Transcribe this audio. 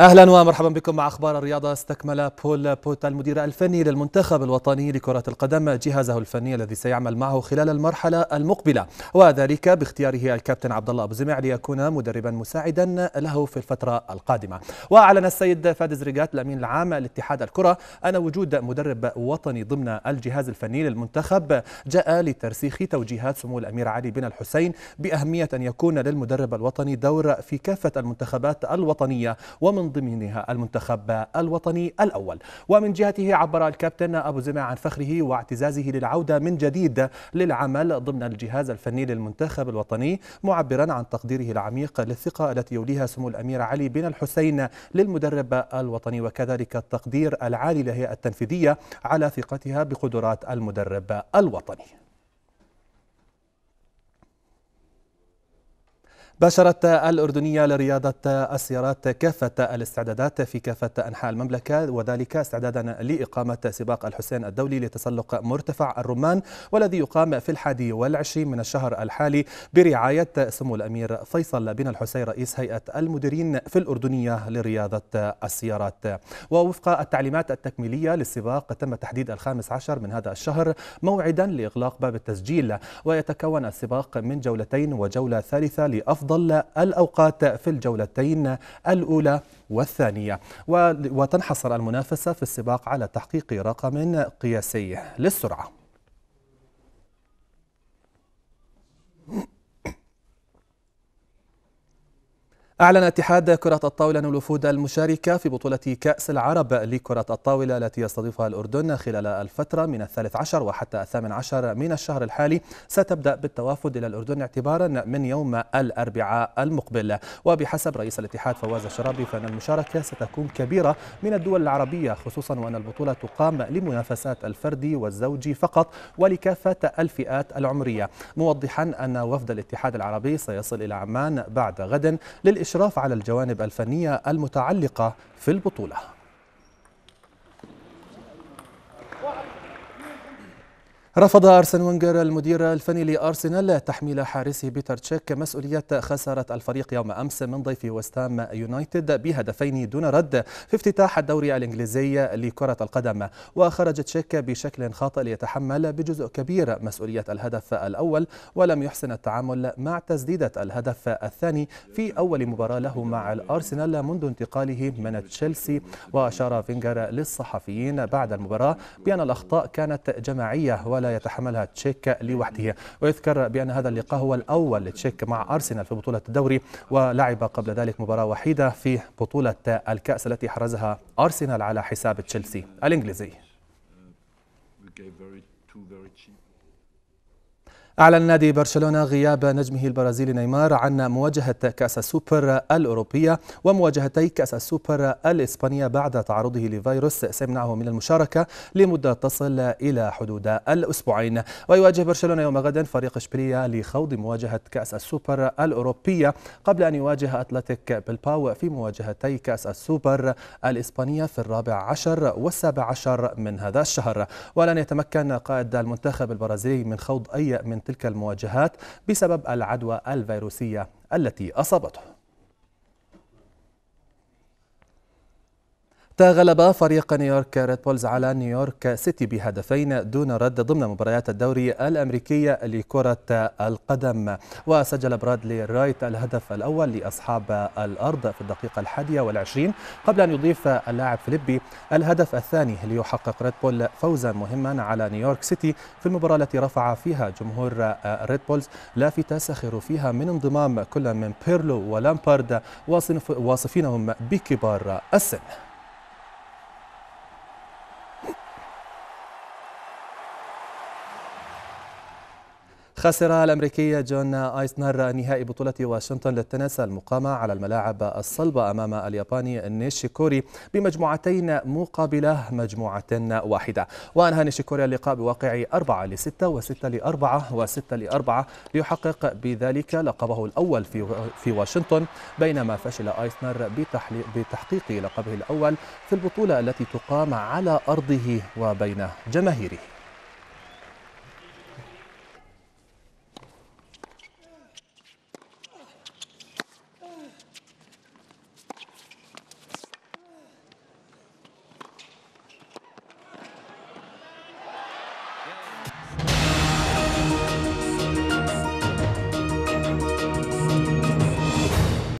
اهلا ومرحبا بكم مع اخبار الرياضه استكمل بول بوتا المدير الفني للمنتخب الوطني لكره القدم جهازه الفني الذي سيعمل معه خلال المرحله المقبله وذلك باختياره الكابتن عبد الله ابو زمع ليكون مدربا مساعدا له في الفتره القادمه واعلن السيد فادي زريجات الامين العام لاتحاد الكره ان وجود مدرب وطني ضمن الجهاز الفني للمنتخب جاء لترسيخ توجيهات سمو الامير علي بن الحسين باهميه ان يكون للمدرب الوطني دور في كافه المنتخبات الوطنيه ومن من ضمنها المنتخب الوطني الأول ومن جهته عبر الكابتن أبو زمع عن فخره واعتزازه للعودة من جديد للعمل ضمن الجهاز الفني للمنتخب الوطني معبرا عن تقديره العميق للثقة التي يوليها سمو الأمير علي بن الحسين للمدرب الوطني وكذلك التقدير العالي لهيئة التنفيذية على ثقتها بقدرات المدرب الوطني باشرت الأردنية لرياضة السيارات كافة الاستعدادات في كافة أنحاء المملكة وذلك استعدادا لإقامة سباق الحسين الدولي لتسلق مرتفع الرمان والذي يقام في الحادي والعشرين من الشهر الحالي برعاية سمو الأمير فيصل بن الحسين رئيس هيئة المديرين في الأردنية لرياضة السيارات ووفق التعليمات التكميلية للسباق تم تحديد الخامس عشر من هذا الشهر موعدا لإغلاق باب التسجيل ويتكون السباق من جولتين وجولة ثالثة لأفضل أفضل الأوقات في الجولتين الأولى والثانية وتنحصر المنافسة في السباق على تحقيق رقم قياسي للسرعة أعلن اتحاد كرة الطاولة أن الوفود المشاركة في بطولة كأس العرب لكرة الطاولة التي يستضيفها الأردن خلال الفترة من الثالث عشر وحتى الثامن عشر من الشهر الحالي ستبدأ بالتوافد إلى الأردن اعتبارا من يوم الأربعاء المقبل وبحسب رئيس الاتحاد فواز الشرابي فإن المشاركة ستكون كبيرة من الدول العربية خصوصا وأن البطولة تقام لمنافسات الفردي والزوجي فقط ولكافة الفئات العمرية موضحا أن وفد الاتحاد العربي سيصل إلى عمان بعد غد للإشتراك الإشراف على الجوانب الفنية المتعلقة في البطولة رفض أرسن وينجر المدير الفني لأرسنال تحميل حارسه بيتر تشيك مسؤولية خسارة الفريق يوم أمس من ضيف وستام يونايتد بهدفين دون رد في افتتاح الدوري الإنجليزي لكرة القدم وخرج تشيك بشكل خاطئ ليتحمل بجزء كبير مسؤولية الهدف الأول ولم يحسن التعامل مع تسديدة الهدف الثاني في أول مباراة له مع الأرسنال منذ انتقاله من تشيلسي وأشار فينجر للصحفيين بعد المباراة بأن الأخطاء كانت جماعية ولا لا يتحملها تشيك لوحده ويذكر بأن هذا اللقاء هو الأول لتشيك مع أرسنال في بطولة الدوري ولعب قبل ذلك مباراة وحيدة في بطولة الكأس التي حرزها أرسنال على حساب تشيلسي الإنجليزي. أعلن نادي برشلونة غياب نجمه البرازيلي نيمار عن مواجهة كأس السوبر الأوروبية ومواجهتي كأس السوبر الإسبانية بعد تعرضه لفيروس سيمنعه من المشاركة لمدة تصل إلى حدود الأسبوعين ويواجه برشلونة يوم غد فريق إشبيلية لخوض مواجهة كأس السوبر الأوروبية قبل أن يواجه أتلتيك بلباو في مواجهتي كأس السوبر الإسبانية في الرابع عشر والسابع عشر من هذا الشهر ولن يتمكن قائد المنتخب البرازيلي من خوض أي من تلك المواجهات بسبب العدوى الفيروسية التي أصابته غلب فريق نيويورك ريد بولز على نيويورك سيتي بهدفين دون رد ضمن مباريات الدوري الأمريكية لكرة القدم وسجل برادلي رايت الهدف الأول لأصحاب الأرض في الدقيقة الحادية والعشرين قبل أن يضيف اللاعب فيليبي الهدف الثاني ليحقق ريد بول فوزا مهما على نيويورك سيتي في المباراة التي رفع فيها جمهور ريد بولز لافتة سخروا فيها من انضمام كل من بيرلو ولامبارد واصفينهم بكبار السن خسر الأمريكي جون آيسنر نهائي بطولة واشنطن للتنس المقامة على الملاعب الصلبة أمام الياباني نيشيكوري بمجموعتين مقابلة مجموعة واحدة وأنهى نيشيكوري اللقاء بواقع 4 ل 6 و 6 ل 4 و 6 ل 4 ليحقق بذلك لقبه الأول في في واشنطن بينما فشل آيسنر بتحقيق لقبه الأول في البطولة التي تقام على أرضه وبين جماهيره